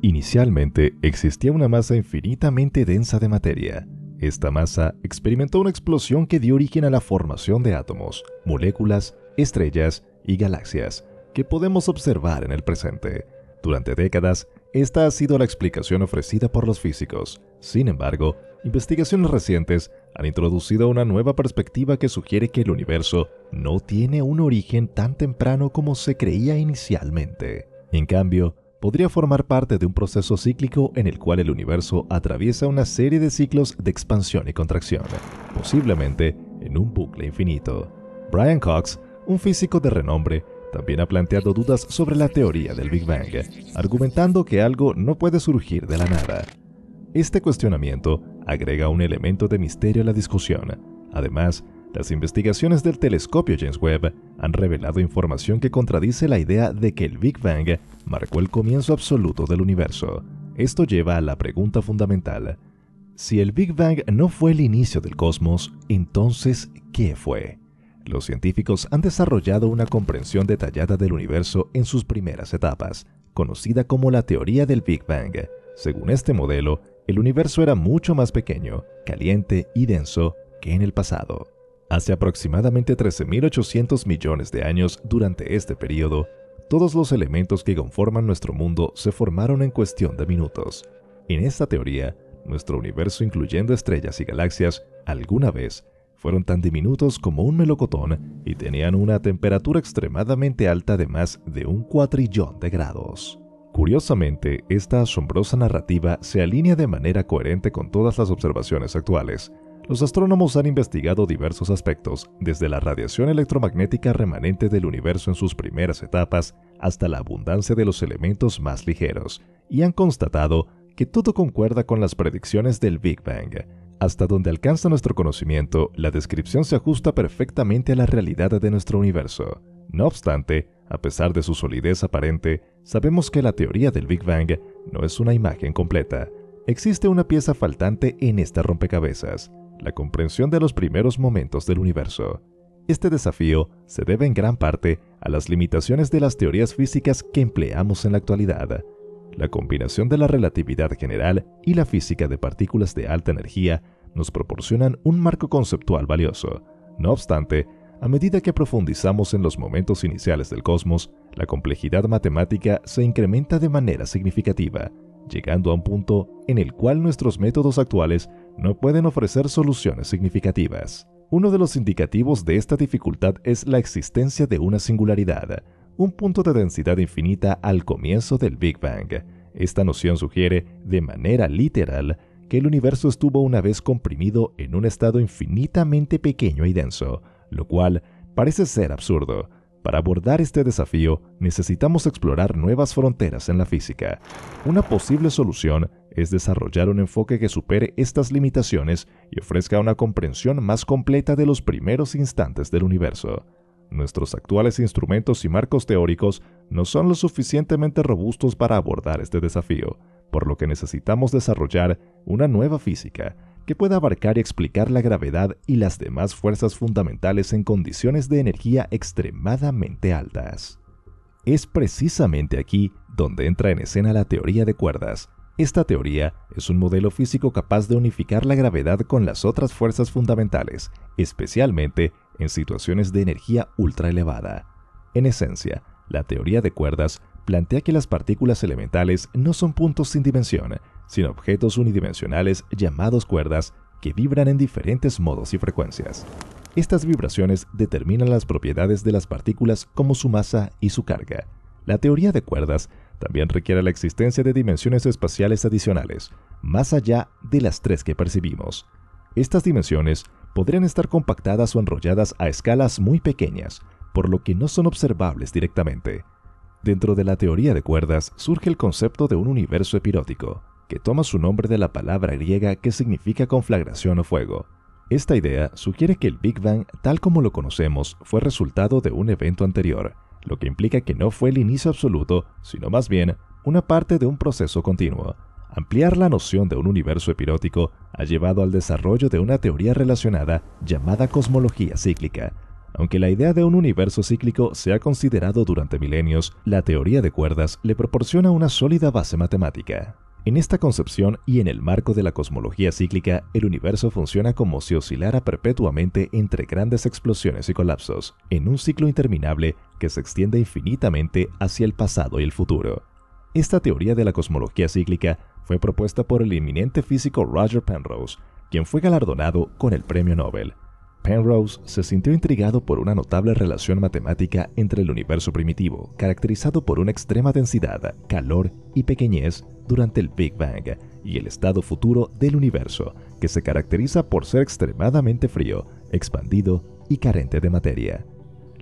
Inicialmente existía una masa infinitamente densa de materia. Esta masa experimentó una explosión que dio origen a la formación de átomos, moléculas, estrellas y galaxias que podemos observar en el presente. Durante décadas, esta ha sido la explicación ofrecida por los físicos. Sin embargo, investigaciones recientes han introducido una nueva perspectiva que sugiere que el universo no tiene un origen tan temprano como se creía inicialmente. En cambio, podría formar parte de un proceso cíclico en el cual el universo atraviesa una serie de ciclos de expansión y contracción, posiblemente en un bucle infinito. Brian Cox, un físico de renombre, también ha planteado dudas sobre la teoría del Big Bang, argumentando que algo no puede surgir de la nada. Este cuestionamiento agrega un elemento de misterio a la discusión. Además, las investigaciones del telescopio James Webb han revelado información que contradice la idea de que el Big Bang marcó el comienzo absoluto del universo. Esto lleva a la pregunta fundamental. Si el Big Bang no fue el inicio del cosmos, entonces, ¿qué fue? Los científicos han desarrollado una comprensión detallada del universo en sus primeras etapas, conocida como la teoría del Big Bang. Según este modelo, el universo era mucho más pequeño, caliente y denso que en el pasado. Hace aproximadamente 13.800 millones de años durante este periodo, todos los elementos que conforman nuestro mundo se formaron en cuestión de minutos. En esta teoría, nuestro universo incluyendo estrellas y galaxias, alguna vez, fueron tan diminutos como un melocotón y tenían una temperatura extremadamente alta de más de un cuatrillón de grados. Curiosamente, esta asombrosa narrativa se alinea de manera coherente con todas las observaciones actuales, los astrónomos han investigado diversos aspectos, desde la radiación electromagnética remanente del universo en sus primeras etapas hasta la abundancia de los elementos más ligeros, y han constatado que todo concuerda con las predicciones del Big Bang. Hasta donde alcanza nuestro conocimiento, la descripción se ajusta perfectamente a la realidad de nuestro universo. No obstante, a pesar de su solidez aparente, sabemos que la teoría del Big Bang no es una imagen completa. Existe una pieza faltante en esta rompecabezas la comprensión de los primeros momentos del universo. Este desafío se debe en gran parte a las limitaciones de las teorías físicas que empleamos en la actualidad. La combinación de la relatividad general y la física de partículas de alta energía nos proporcionan un marco conceptual valioso. No obstante, a medida que profundizamos en los momentos iniciales del cosmos, la complejidad matemática se incrementa de manera significativa, llegando a un punto en el cual nuestros métodos actuales no pueden ofrecer soluciones significativas. Uno de los indicativos de esta dificultad es la existencia de una singularidad, un punto de densidad infinita al comienzo del Big Bang. Esta noción sugiere, de manera literal, que el universo estuvo una vez comprimido en un estado infinitamente pequeño y denso, lo cual parece ser absurdo. Para abordar este desafío necesitamos explorar nuevas fronteras en la física. Una posible solución es desarrollar un enfoque que supere estas limitaciones y ofrezca una comprensión más completa de los primeros instantes del universo. Nuestros actuales instrumentos y marcos teóricos no son lo suficientemente robustos para abordar este desafío, por lo que necesitamos desarrollar una nueva física que pueda abarcar y explicar la gravedad y las demás fuerzas fundamentales en condiciones de energía extremadamente altas. Es precisamente aquí donde entra en escena la teoría de cuerdas, esta teoría es un modelo físico capaz de unificar la gravedad con las otras fuerzas fundamentales, especialmente en situaciones de energía ultra elevada. En esencia, la teoría de cuerdas plantea que las partículas elementales no son puntos sin dimensión, sino objetos unidimensionales llamados cuerdas que vibran en diferentes modos y frecuencias. Estas vibraciones determinan las propiedades de las partículas como su masa y su carga. La teoría de cuerdas también requiere la existencia de dimensiones espaciales adicionales, más allá de las tres que percibimos. Estas dimensiones podrían estar compactadas o enrolladas a escalas muy pequeñas, por lo que no son observables directamente. Dentro de la teoría de cuerdas surge el concepto de un universo epirótico, que toma su nombre de la palabra griega que significa conflagración o fuego. Esta idea sugiere que el Big Bang, tal como lo conocemos, fue resultado de un evento anterior, lo que implica que no fue el inicio absoluto, sino más bien una parte de un proceso continuo. Ampliar la noción de un universo epirótico ha llevado al desarrollo de una teoría relacionada llamada cosmología cíclica. Aunque la idea de un universo cíclico se ha considerado durante milenios, la teoría de cuerdas le proporciona una sólida base matemática. En esta concepción y en el marco de la cosmología cíclica, el universo funciona como si oscilara perpetuamente entre grandes explosiones y colapsos, en un ciclo interminable que se extiende infinitamente hacia el pasado y el futuro. Esta teoría de la cosmología cíclica fue propuesta por el eminente físico Roger Penrose, quien fue galardonado con el Premio Nobel. Penrose se sintió intrigado por una notable relación matemática entre el universo primitivo, caracterizado por una extrema densidad, calor y pequeñez durante el Big Bang, y el estado futuro del universo, que se caracteriza por ser extremadamente frío, expandido y carente de materia.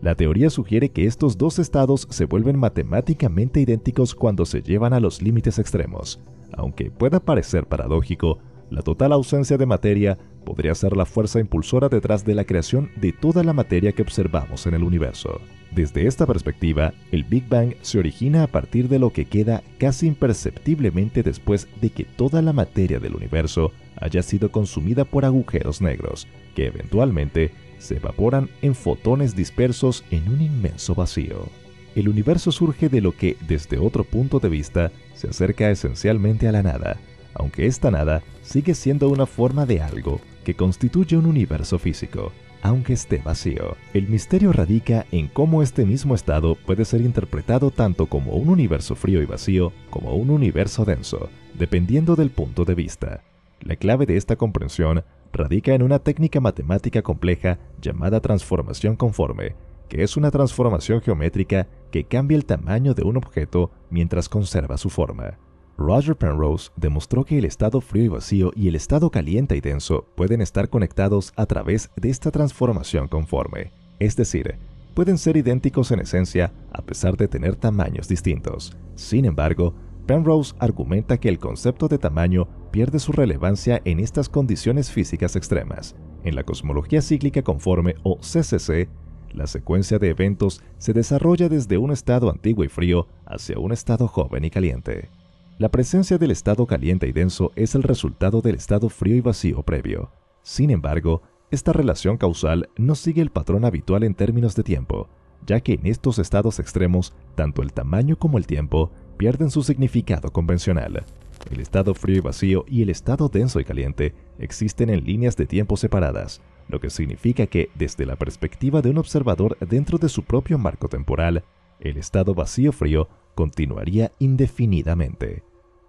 La teoría sugiere que estos dos estados se vuelven matemáticamente idénticos cuando se llevan a los límites extremos. Aunque pueda parecer paradójico, la total ausencia de materia podría ser la fuerza impulsora detrás de la creación de toda la materia que observamos en el universo. Desde esta perspectiva, el Big Bang se origina a partir de lo que queda casi imperceptiblemente después de que toda la materia del universo haya sido consumida por agujeros negros, que eventualmente se evaporan en fotones dispersos en un inmenso vacío. El universo surge de lo que, desde otro punto de vista, se acerca esencialmente a la nada, aunque esta nada sigue siendo una forma de algo que constituye un universo físico, aunque esté vacío. El misterio radica en cómo este mismo estado puede ser interpretado tanto como un universo frío y vacío como un universo denso, dependiendo del punto de vista. La clave de esta comprensión radica en una técnica matemática compleja llamada transformación conforme, que es una transformación geométrica que cambia el tamaño de un objeto mientras conserva su forma. Roger Penrose demostró que el estado frío y vacío y el estado caliente y denso pueden estar conectados a través de esta transformación conforme, es decir, pueden ser idénticos en esencia a pesar de tener tamaños distintos. Sin embargo, Penrose argumenta que el concepto de tamaño pierde su relevancia en estas condiciones físicas extremas. En la cosmología cíclica conforme o CCC, la secuencia de eventos se desarrolla desde un estado antiguo y frío hacia un estado joven y caliente. La presencia del estado caliente y denso es el resultado del estado frío y vacío previo. Sin embargo, esta relación causal no sigue el patrón habitual en términos de tiempo, ya que en estos estados extremos, tanto el tamaño como el tiempo pierden su significado convencional. El estado frío y vacío y el estado denso y caliente existen en líneas de tiempo separadas, lo que significa que, desde la perspectiva de un observador dentro de su propio marco temporal, el estado vacío frío continuaría indefinidamente.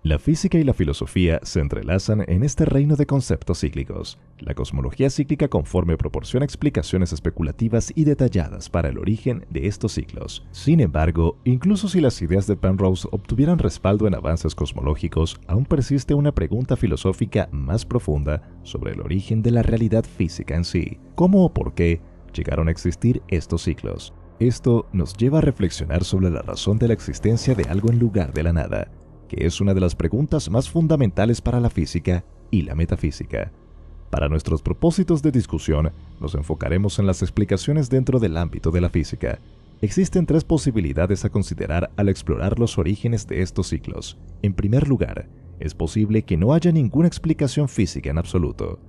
La física y la filosofía se entrelazan en este reino de conceptos cíclicos. La cosmología cíclica conforme proporciona explicaciones especulativas y detalladas para el origen de estos ciclos. Sin embargo, incluso si las ideas de Penrose obtuvieran respaldo en avances cosmológicos, aún persiste una pregunta filosófica más profunda sobre el origen de la realidad física en sí. ¿Cómo o por qué llegaron a existir estos ciclos? Esto nos lleva a reflexionar sobre la razón de la existencia de algo en lugar de la nada que es una de las preguntas más fundamentales para la física y la metafísica. Para nuestros propósitos de discusión, nos enfocaremos en las explicaciones dentro del ámbito de la física. Existen tres posibilidades a considerar al explorar los orígenes de estos ciclos. En primer lugar, es posible que no haya ninguna explicación física en absoluto.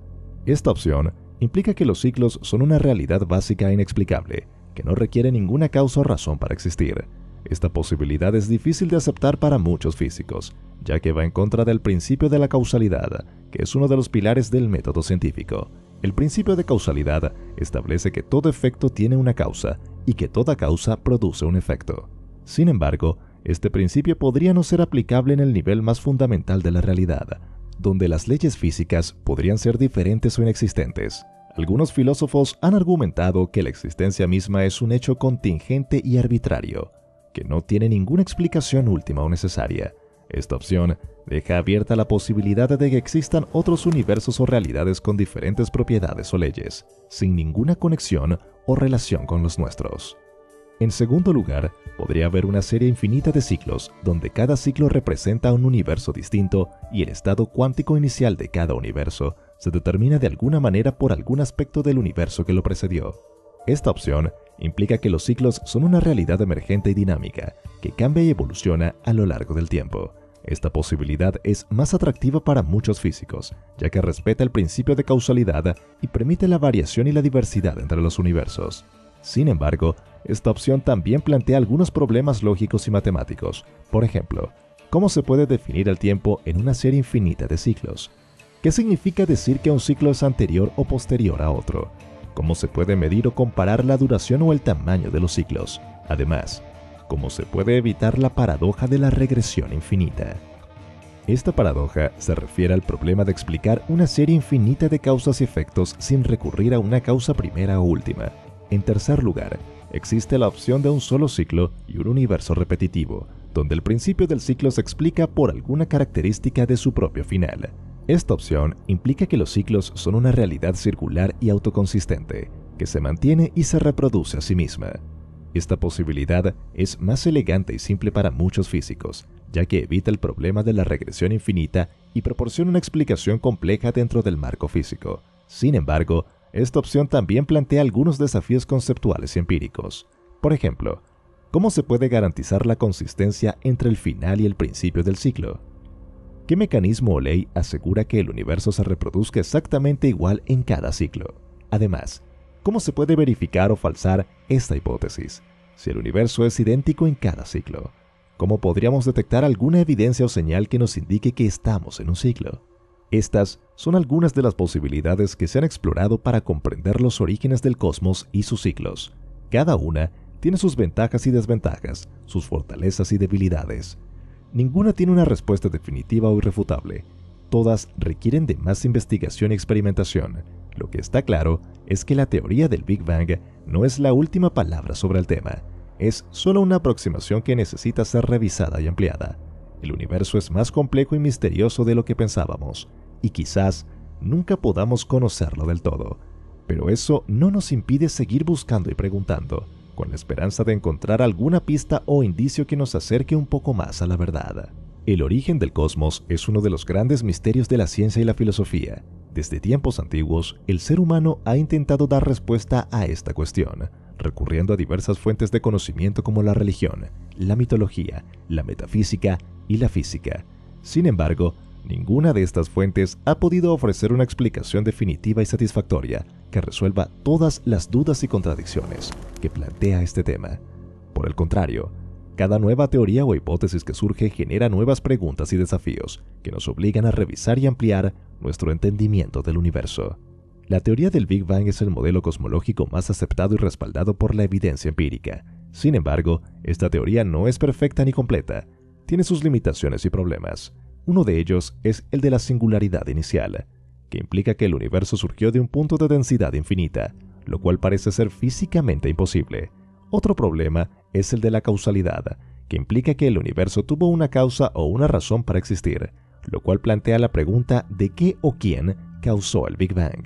Esta opción implica que los ciclos son una realidad básica e inexplicable, que no requiere ninguna causa o razón para existir. Esta posibilidad es difícil de aceptar para muchos físicos, ya que va en contra del principio de la causalidad, que es uno de los pilares del método científico. El principio de causalidad establece que todo efecto tiene una causa y que toda causa produce un efecto. Sin embargo, este principio podría no ser aplicable en el nivel más fundamental de la realidad, donde las leyes físicas podrían ser diferentes o inexistentes. Algunos filósofos han argumentado que la existencia misma es un hecho contingente y arbitrario, que no tiene ninguna explicación última o necesaria. Esta opción deja abierta la posibilidad de que existan otros universos o realidades con diferentes propiedades o leyes, sin ninguna conexión o relación con los nuestros. En segundo lugar, podría haber una serie infinita de ciclos, donde cada ciclo representa un universo distinto y el estado cuántico inicial de cada universo se determina de alguna manera por algún aspecto del universo que lo precedió. Esta opción implica que los ciclos son una realidad emergente y dinámica, que cambia y evoluciona a lo largo del tiempo. Esta posibilidad es más atractiva para muchos físicos, ya que respeta el principio de causalidad y permite la variación y la diversidad entre los universos. Sin embargo, esta opción también plantea algunos problemas lógicos y matemáticos. Por ejemplo, ¿cómo se puede definir el tiempo en una serie infinita de ciclos? ¿Qué significa decir que un ciclo es anterior o posterior a otro? cómo se puede medir o comparar la duración o el tamaño de los ciclos. Además, cómo se puede evitar la paradoja de la regresión infinita. Esta paradoja se refiere al problema de explicar una serie infinita de causas y efectos sin recurrir a una causa primera o última. En tercer lugar, existe la opción de un solo ciclo y un universo repetitivo, donde el principio del ciclo se explica por alguna característica de su propio final. Esta opción implica que los ciclos son una realidad circular y autoconsistente, que se mantiene y se reproduce a sí misma. Esta posibilidad es más elegante y simple para muchos físicos, ya que evita el problema de la regresión infinita y proporciona una explicación compleja dentro del marco físico. Sin embargo, esta opción también plantea algunos desafíos conceptuales y empíricos. Por ejemplo, ¿cómo se puede garantizar la consistencia entre el final y el principio del ciclo? ¿Qué mecanismo o ley asegura que el universo se reproduzca exactamente igual en cada ciclo? Además, ¿cómo se puede verificar o falsar esta hipótesis? Si el universo es idéntico en cada ciclo, ¿cómo podríamos detectar alguna evidencia o señal que nos indique que estamos en un ciclo? Estas son algunas de las posibilidades que se han explorado para comprender los orígenes del cosmos y sus ciclos. Cada una tiene sus ventajas y desventajas, sus fortalezas y debilidades. Ninguna tiene una respuesta definitiva o irrefutable. Todas requieren de más investigación y experimentación. Lo que está claro es que la teoría del Big Bang no es la última palabra sobre el tema. Es solo una aproximación que necesita ser revisada y ampliada. El universo es más complejo y misterioso de lo que pensábamos, y quizás nunca podamos conocerlo del todo. Pero eso no nos impide seguir buscando y preguntando con la esperanza de encontrar alguna pista o indicio que nos acerque un poco más a la verdad. El origen del cosmos es uno de los grandes misterios de la ciencia y la filosofía. Desde tiempos antiguos, el ser humano ha intentado dar respuesta a esta cuestión, recurriendo a diversas fuentes de conocimiento como la religión, la mitología, la metafísica y la física. Sin embargo, ninguna de estas fuentes ha podido ofrecer una explicación definitiva y satisfactoria que resuelva todas las dudas y contradicciones que plantea este tema. Por el contrario, cada nueva teoría o hipótesis que surge genera nuevas preguntas y desafíos que nos obligan a revisar y ampliar nuestro entendimiento del universo. La teoría del Big Bang es el modelo cosmológico más aceptado y respaldado por la evidencia empírica. Sin embargo, esta teoría no es perfecta ni completa. Tiene sus limitaciones y problemas. Uno de ellos es el de la singularidad inicial, que implica que el universo surgió de un punto de densidad infinita, lo cual parece ser físicamente imposible. Otro problema es el de la causalidad, que implica que el universo tuvo una causa o una razón para existir, lo cual plantea la pregunta de qué o quién causó el Big Bang.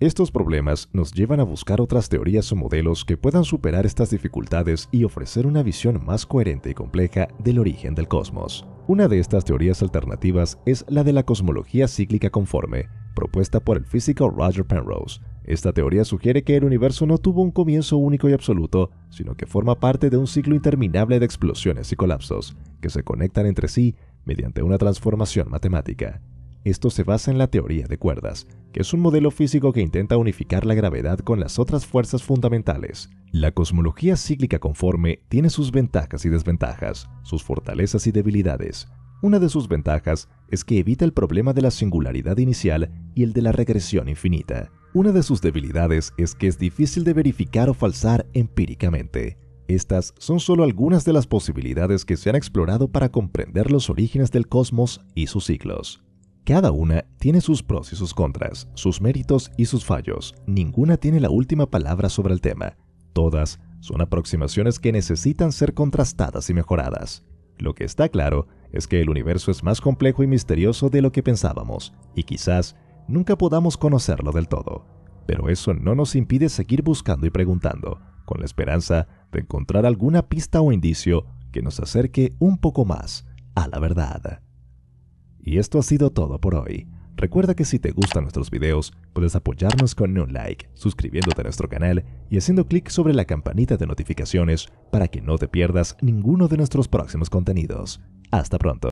Estos problemas nos llevan a buscar otras teorías o modelos que puedan superar estas dificultades y ofrecer una visión más coherente y compleja del origen del cosmos. Una de estas teorías alternativas es la de la cosmología cíclica conforme, propuesta por el físico Roger Penrose. Esta teoría sugiere que el universo no tuvo un comienzo único y absoluto, sino que forma parte de un ciclo interminable de explosiones y colapsos, que se conectan entre sí mediante una transformación matemática. Esto se basa en la teoría de cuerdas, que es un modelo físico que intenta unificar la gravedad con las otras fuerzas fundamentales. La cosmología cíclica conforme tiene sus ventajas y desventajas, sus fortalezas y debilidades, una de sus ventajas es que evita el problema de la singularidad inicial y el de la regresión infinita. Una de sus debilidades es que es difícil de verificar o falsar empíricamente. Estas son solo algunas de las posibilidades que se han explorado para comprender los orígenes del cosmos y sus ciclos. Cada una tiene sus pros y sus contras, sus méritos y sus fallos. Ninguna tiene la última palabra sobre el tema. Todas son aproximaciones que necesitan ser contrastadas y mejoradas. Lo que está claro es que el universo es más complejo y misterioso de lo que pensábamos, y quizás nunca podamos conocerlo del todo. Pero eso no nos impide seguir buscando y preguntando, con la esperanza de encontrar alguna pista o indicio que nos acerque un poco más a la verdad. Y esto ha sido todo por hoy. Recuerda que si te gustan nuestros videos, puedes apoyarnos con un like, suscribiéndote a nuestro canal y haciendo clic sobre la campanita de notificaciones para que no te pierdas ninguno de nuestros próximos contenidos. Hasta pronto.